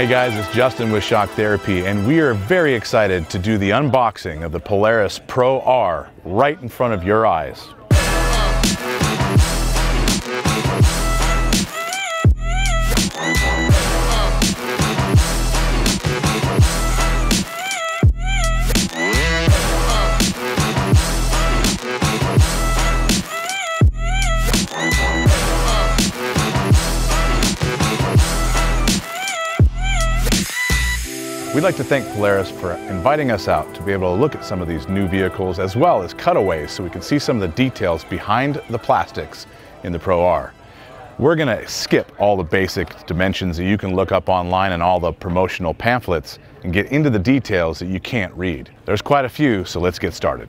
Hey guys, it's Justin with Shock Therapy, and we are very excited to do the unboxing of the Polaris Pro R right in front of your eyes. We'd like to thank Polaris for inviting us out to be able to look at some of these new vehicles as well as cutaways so we can see some of the details behind the plastics in the Pro R. We're going to skip all the basic dimensions that you can look up online and all the promotional pamphlets and get into the details that you can't read. There's quite a few, so let's get started.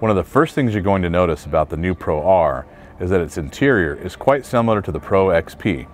One of the first things you're going to notice about the new Pro R is that its interior is quite similar to the Pro XP,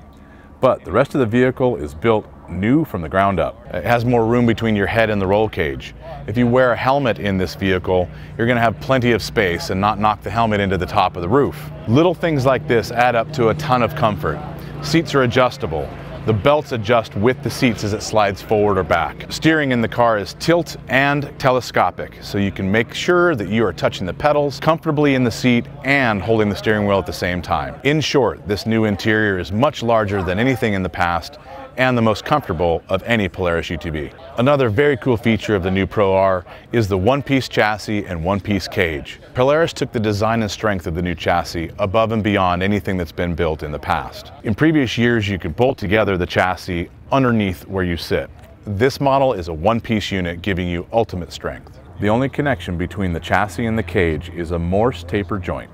but the rest of the vehicle is built new from the ground up. It has more room between your head and the roll cage. If you wear a helmet in this vehicle, you're going to have plenty of space and not knock the helmet into the top of the roof. Little things like this add up to a ton of comfort. Seats are adjustable. The belts adjust with the seats as it slides forward or back. Steering in the car is tilt and telescopic, so you can make sure that you are touching the pedals comfortably in the seat and holding the steering wheel at the same time. In short, this new interior is much larger than anything in the past and the most comfortable of any Polaris UTV. Another very cool feature of the new Pro R is the one-piece chassis and one-piece cage. Polaris took the design and strength of the new chassis above and beyond anything that's been built in the past. In previous years, you could bolt together the chassis underneath where you sit. This model is a one-piece unit giving you ultimate strength. The only connection between the chassis and the cage is a Morse taper joint.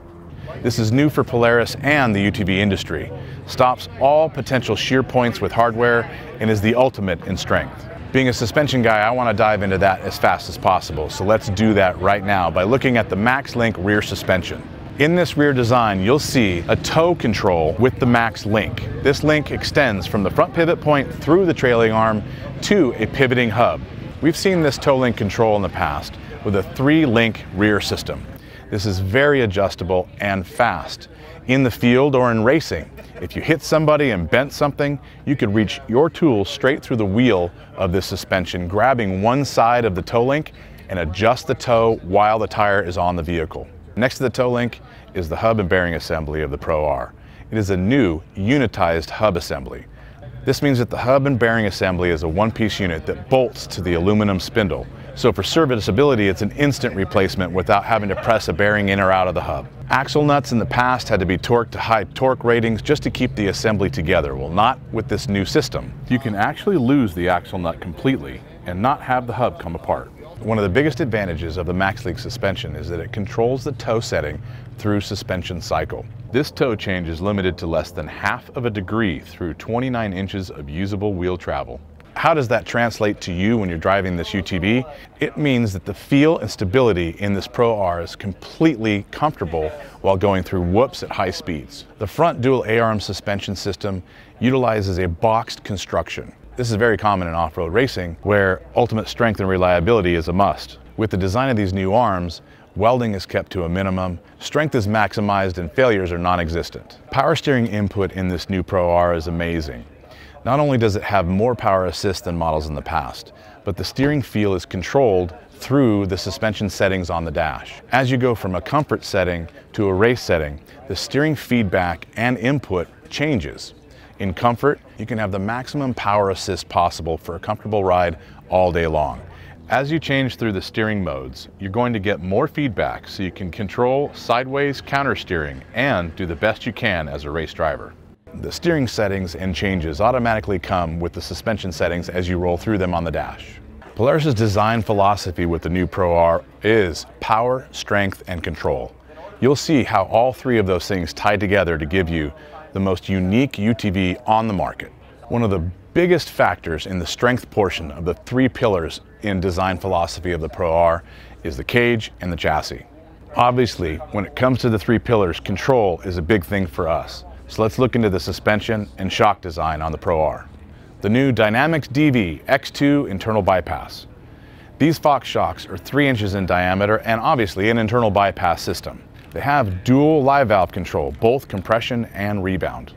This is new for Polaris and the UTV industry, stops all potential shear points with hardware, and is the ultimate in strength. Being a suspension guy, I want to dive into that as fast as possible, so let's do that right now by looking at the MaxLink rear suspension. In this rear design, you'll see a tow control with the Max Link. This link extends from the front pivot point through the trailing arm to a pivoting hub. We've seen this tow link control in the past with a three-link rear system. This is very adjustable and fast. In the field or in racing, if you hit somebody and bent something, you could reach your tool straight through the wheel of this suspension, grabbing one side of the tow link and adjust the tow while the tire is on the vehicle. Next to the tow link is the hub and bearing assembly of the Pro-R. It is a new, unitized hub assembly. This means that the hub and bearing assembly is a one-piece unit that bolts to the aluminum spindle. So for serviceability, it's an instant replacement without having to press a bearing in or out of the hub. Axle nuts in the past had to be torqued to high torque ratings just to keep the assembly together. Well, not with this new system. You can actually lose the axle nut completely and not have the hub come apart. One of the biggest advantages of the Max suspension is that it controls the toe setting through suspension cycle. This toe change is limited to less than half of a degree through 29 inches of usable wheel travel. How does that translate to you when you're driving this UTV? It means that the feel and stability in this Pro R is completely comfortable while going through whoops at high speeds. The front dual A-arm suspension system utilizes a boxed construction this is very common in off-road racing where ultimate strength and reliability is a must. With the design of these new arms, welding is kept to a minimum, strength is maximized, and failures are non-existent. Power steering input in this new Pro R is amazing. Not only does it have more power assist than models in the past, but the steering feel is controlled through the suspension settings on the dash. As you go from a comfort setting to a race setting, the steering feedback and input changes. In comfort, you can have the maximum power assist possible for a comfortable ride all day long. As you change through the steering modes, you're going to get more feedback so you can control sideways counter steering and do the best you can as a race driver. The steering settings and changes automatically come with the suspension settings as you roll through them on the dash. Polaris's design philosophy with the new Pro R is power, strength, and control. You'll see how all three of those things tie together to give you the most unique UTV on the market. One of the biggest factors in the strength portion of the three pillars in design philosophy of the Pro R is the cage and the chassis. Obviously, when it comes to the three pillars, control is a big thing for us. So let's look into the suspension and shock design on the Pro R. The new Dynamics DV X2 internal bypass. These Fox shocks are three inches in diameter and obviously an internal bypass system. They have dual live valve control, both compression and rebound.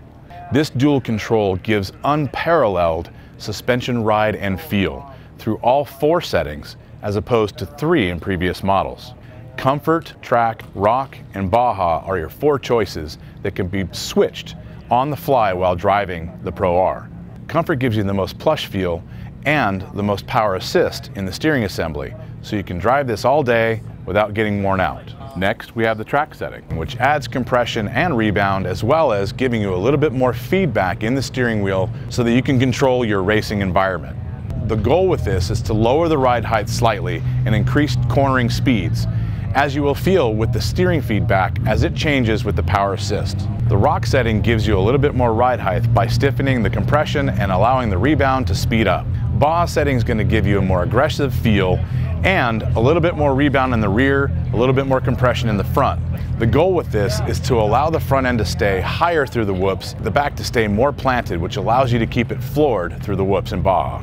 This dual control gives unparalleled suspension ride and feel through all four settings as opposed to three in previous models. Comfort, Track, Rock, and Baja are your four choices that can be switched on the fly while driving the Pro R. Comfort gives you the most plush feel and the most power assist in the steering assembly, so you can drive this all day without getting worn out. Next, we have the track setting, which adds compression and rebound, as well as giving you a little bit more feedback in the steering wheel so that you can control your racing environment. The goal with this is to lower the ride height slightly and increase cornering speeds, as you will feel with the steering feedback as it changes with the power assist. The rock setting gives you a little bit more ride height by stiffening the compression and allowing the rebound to speed up. BAW setting is going to give you a more aggressive feel and a little bit more rebound in the rear, a little bit more compression in the front. The goal with this is to allow the front end to stay higher through the whoops, the back to stay more planted, which allows you to keep it floored through the whoops and BAW.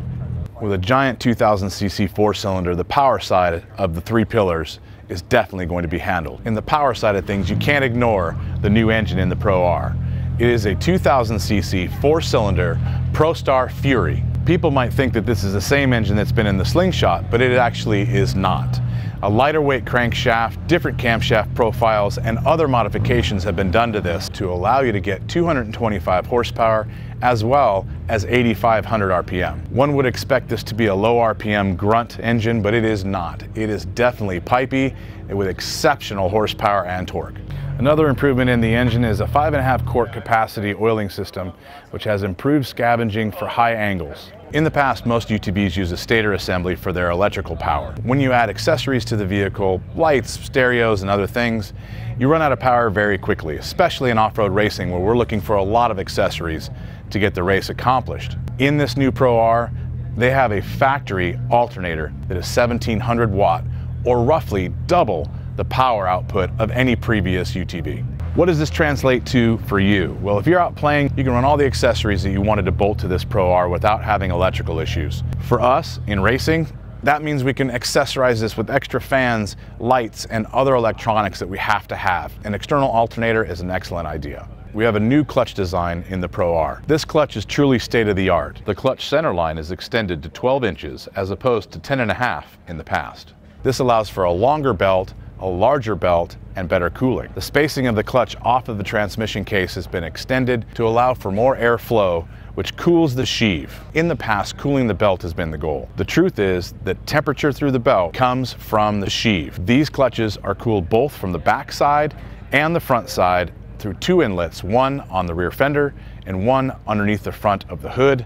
With a giant 2000cc four cylinder, the power side of the three pillars is definitely going to be handled. In the power side of things, you can't ignore the new engine in the Pro R. It is a 2000cc four cylinder ProStar Fury People might think that this is the same engine that's been in the Slingshot, but it actually is not. A lighter weight crankshaft, different camshaft profiles, and other modifications have been done to this to allow you to get 225 horsepower as well as 8,500 RPM. One would expect this to be a low RPM grunt engine, but it is not. It is definitely pipey with exceptional horsepower and torque. Another improvement in the engine is a 5.5 quart capacity oiling system, which has improved scavenging for high angles. In the past, most UTVs use a stator assembly for their electrical power. When you add accessories to the vehicle, lights, stereos, and other things, you run out of power very quickly, especially in off-road racing where we're looking for a lot of accessories to get the race accomplished. In this new Pro R, they have a factory alternator that is 1700 watt, or roughly double the power output of any previous UTV. What does this translate to for you? Well, if you're out playing, you can run all the accessories that you wanted to bolt to this Pro R without having electrical issues. For us, in racing, that means we can accessorize this with extra fans, lights, and other electronics that we have to have. An external alternator is an excellent idea. We have a new clutch design in the Pro R. This clutch is truly state of the art. The clutch center line is extended to 12 inches as opposed to 10 and a half in the past. This allows for a longer belt, a larger belt, and better cooling. The spacing of the clutch off of the transmission case has been extended to allow for more airflow which cools the sheave. In the past, cooling the belt has been the goal. The truth is that temperature through the belt comes from the sheave. These clutches are cooled both from the backside and the front side through two inlets, one on the rear fender and one underneath the front of the hood,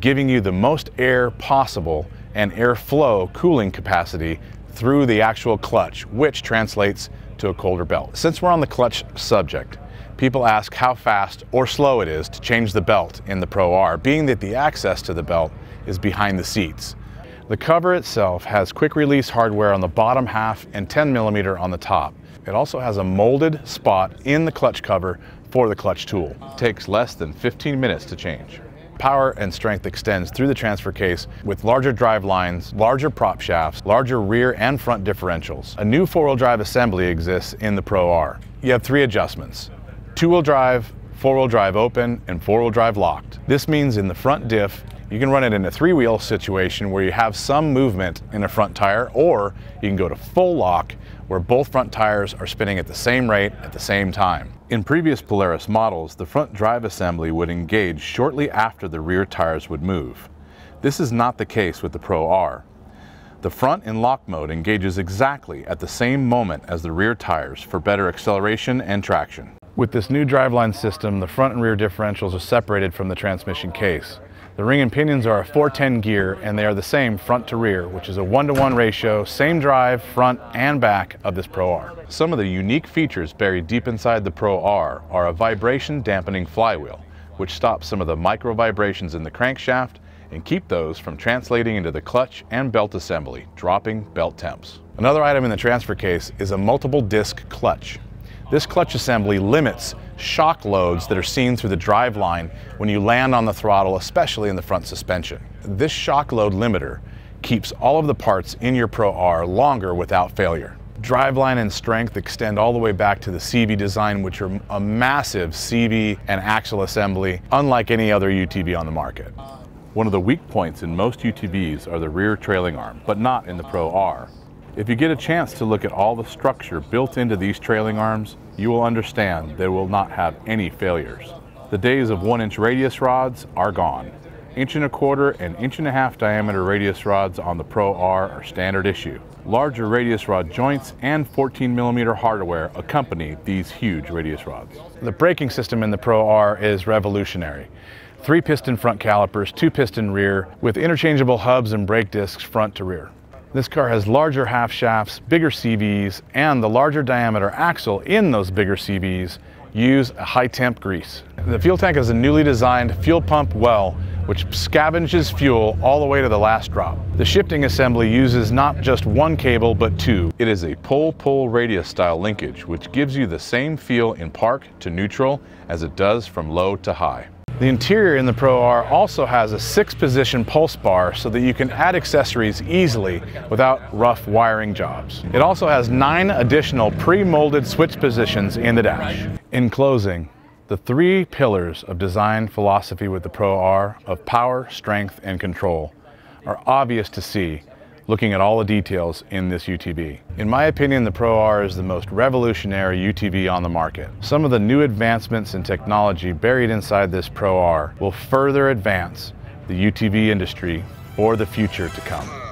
giving you the most air possible and airflow cooling capacity through the actual clutch, which translates to a colder belt. Since we're on the clutch subject, people ask how fast or slow it is to change the belt in the Pro R, being that the access to the belt is behind the seats. The cover itself has quick release hardware on the bottom half and 10 millimeter on the top. It also has a molded spot in the clutch cover for the clutch tool. It takes less than 15 minutes to change. Power and strength extends through the transfer case with larger drive lines, larger prop shafts, larger rear and front differentials. A new four-wheel drive assembly exists in the Pro R. You have three adjustments, two-wheel drive, four-wheel drive open, and four-wheel drive locked. This means in the front diff, you can run it in a three-wheel situation where you have some movement in a front tire, or you can go to full lock where both front tires are spinning at the same rate at the same time. In previous Polaris models, the front drive assembly would engage shortly after the rear tires would move. This is not the case with the Pro R. The front in lock mode engages exactly at the same moment as the rear tires for better acceleration and traction. With this new driveline system, the front and rear differentials are separated from the transmission case. The ring and pinions are a 410 gear and they are the same front to rear, which is a one-to-one -one ratio, same drive, front and back of this Pro R. Some of the unique features buried deep inside the Pro R are a vibration dampening flywheel, which stops some of the micro vibrations in the crankshaft and keep those from translating into the clutch and belt assembly, dropping belt temps. Another item in the transfer case is a multiple disc clutch. This clutch assembly limits shock loads that are seen through the drive line when you land on the throttle, especially in the front suspension. This shock load limiter keeps all of the parts in your Pro R longer without failure. Driveline and strength extend all the way back to the CV design, which are a massive CV and axle assembly, unlike any other UTV on the market. One of the weak points in most UTVs are the rear trailing arm, but not in the Pro R. If you get a chance to look at all the structure built into these trailing arms, you will understand they will not have any failures. The days of one inch radius rods are gone. Inch and a quarter and inch and a half diameter radius rods on the Pro R are standard issue. Larger radius rod joints and 14 millimeter hardware accompany these huge radius rods. The braking system in the Pro R is revolutionary. Three piston front calipers, two piston rear, with interchangeable hubs and brake discs front to rear. This car has larger half shafts, bigger CVs, and the larger diameter axle in those bigger CVs use a high temp grease. The fuel tank is a newly designed fuel pump well which scavenges fuel all the way to the last drop. The shifting assembly uses not just one cable, but two. It is a pull-pull radius style linkage, which gives you the same feel in park to neutral as it does from low to high. The interior in the Pro R also has a six position pulse bar so that you can add accessories easily without rough wiring jobs. It also has nine additional pre-molded switch positions in the dash. In closing, the three pillars of design philosophy with the Pro R of power, strength, and control are obvious to see looking at all the details in this UTV. In my opinion, the Pro R is the most revolutionary UTV on the market. Some of the new advancements in technology buried inside this Pro R will further advance the UTV industry for the future to come.